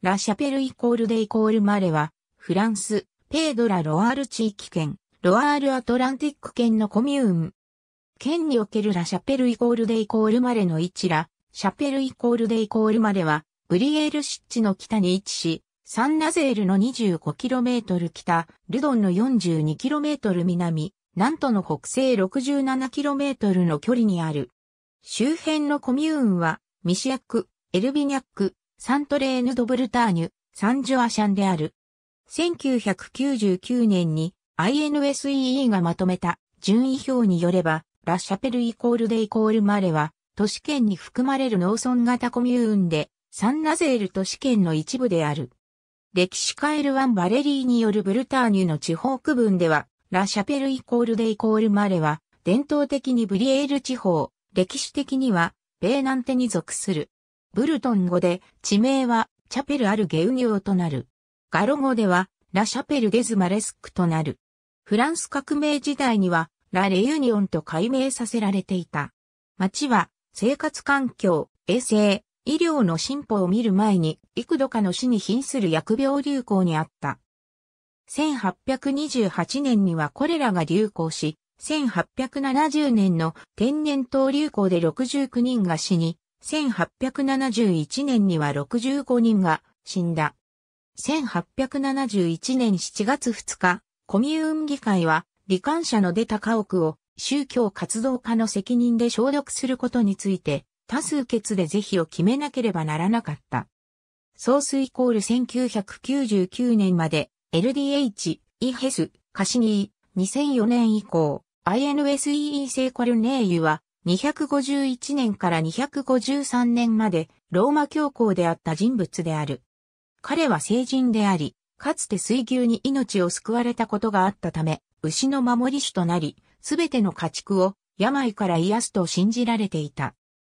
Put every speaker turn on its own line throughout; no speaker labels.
ラシャペルイコールデイコールマレは、フランス、ペードラ・ロアール地域圏、ロアール・アトランティック圏のコミューン。県におけるラシャペルイコールデイコールマレの一ら、シャペルイコールデイコールマレは、ブリエール湿地の北に位置し、サンナゼールの 25km 北、ルドンの 42km 南、なんトの北西 67km の距離にある。周辺のコミューンは、ミシアック、エルビニャック、サントレーヌ・ドブルターニュ、サンジュアシャンである。1999年に INSEE がまとめた順位表によれば、ラ・シャペルイコールデイコールマレは、都市圏に含まれる農村型コミューンで、サンナゼール都市圏の一部である。歴史カエル・ワン・バレリーによるブルターニュの地方区分では、ラ・シャペルイコールデイコールマレは、伝統的にブリエール地方、歴史的には、ベーナンテに属する。ブルトン語で地名はチャペル・アル・ゲウニオとなる。ガロ語ではラ・シャペル・ゲズ・マレスクとなる。フランス革命時代にはラ・レユニオンと改名させられていた。町は生活環境、衛生、医療の進歩を見る前に幾度かの死に瀕する薬病流行にあった。1828年にはコレラが流行し、1870年の天然痘流行で69人が死に、1871年には65人が死んだ。1871年7月2日、コミューン議会は、罹患者の出た家屋を宗教活動家の責任で消毒することについて、多数決で是非を決めなければならなかった。ソースイコール1999年まで LDH、イヘス、カシニー、2004年以降、INSEE セイコルネーユは251年から253年までローマ教皇であった人物である。彼は聖人であり、かつて水牛に命を救われたことがあったため、牛の守り主となり、すべての家畜を病から癒すと信じられていた。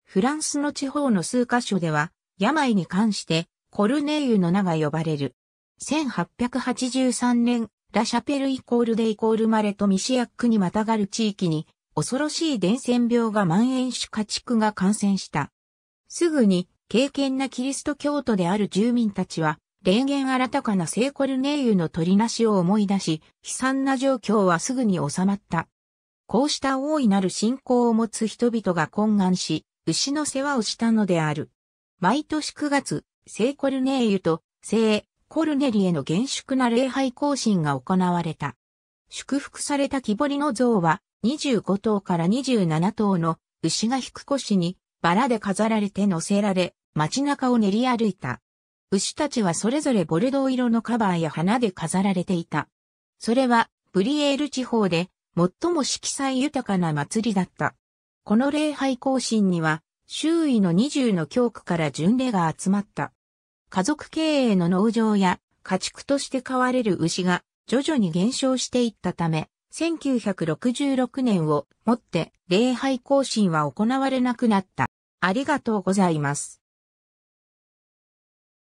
フランスの地方の数カ所では、病に関してコルネーユの名が呼ばれる。1883年、ラシャペルイコールでイコールマレとミシアックにまたがる地域に恐ろしい伝染病が蔓延し家畜が感染した。すぐに、敬虔なキリスト教徒である住民たちは、霊言新たかな聖コルネイユの取りなしを思い出し、悲惨な状況はすぐに収まった。こうした大いなる信仰を持つ人々が懇願し、牛の世話をしたのである。毎年9月、聖コルネイユと聖コルネリへの厳粛な礼拝行進が行われた。祝福された木彫りの像は25頭から27頭の牛が引く腰にバラで飾られて乗せられ、街中を練り歩いた。牛たちはそれぞれボルドー色のカバーや花で飾られていた。それは、ブリエール地方で、最も色彩豊かな祭りだった。この礼拝行進には、周囲の20の教区から巡礼が集まった。家族経営の農場や家畜として飼われる牛が徐々に減少していったため、1966年をもって礼拝行進は行われなくなった。ありがとうございます。